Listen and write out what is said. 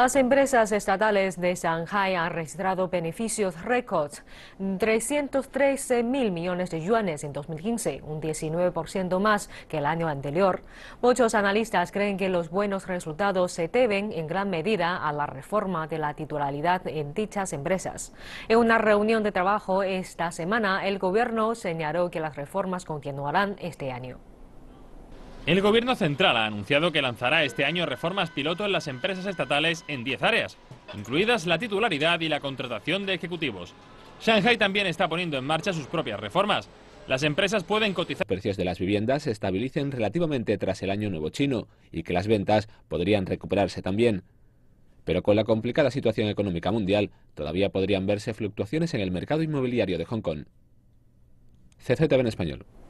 Las empresas estatales de Shanghai han registrado beneficios récords, 313 mil millones de yuanes en 2015, un 19% más que el año anterior. Muchos analistas creen que los buenos resultados se deben en gran medida a la reforma de la titularidad en dichas empresas. En una reunión de trabajo esta semana, el gobierno señaló que las reformas continuarán este año. El gobierno central ha anunciado que lanzará este año reformas piloto en las empresas estatales en 10 áreas, incluidas la titularidad y la contratación de ejecutivos. Shanghai también está poniendo en marcha sus propias reformas. Las empresas pueden cotizar. precios de las viviendas se estabilicen relativamente tras el año nuevo chino y que las ventas podrían recuperarse también. Pero con la complicada situación económica mundial, todavía podrían verse fluctuaciones en el mercado inmobiliario de Hong Kong. CCTV en español.